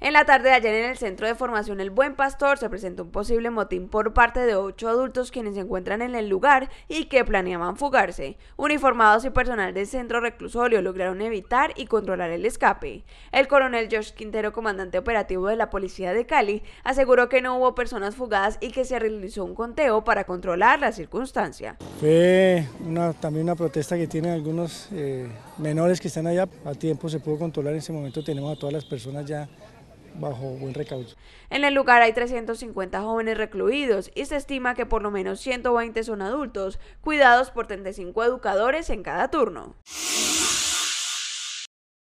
En la tarde de ayer en el centro de formación El Buen Pastor se presentó un posible motín por parte de ocho adultos quienes se encuentran en el lugar y que planeaban fugarse. Uniformados y personal del centro reclusorio lograron evitar y controlar el escape. El coronel George Quintero, comandante operativo de la policía de Cali, aseguró que no hubo personas fugadas y que se realizó un conteo para controlar la circunstancia. Fue también una protesta que tienen algunos eh, menores que están allá. A tiempo se pudo controlar, en ese momento tenemos a todas las personas ya bajo buen recaudo. En el lugar hay 350 jóvenes recluidos y se estima que por lo menos 120 son adultos, cuidados por 35 educadores en cada turno.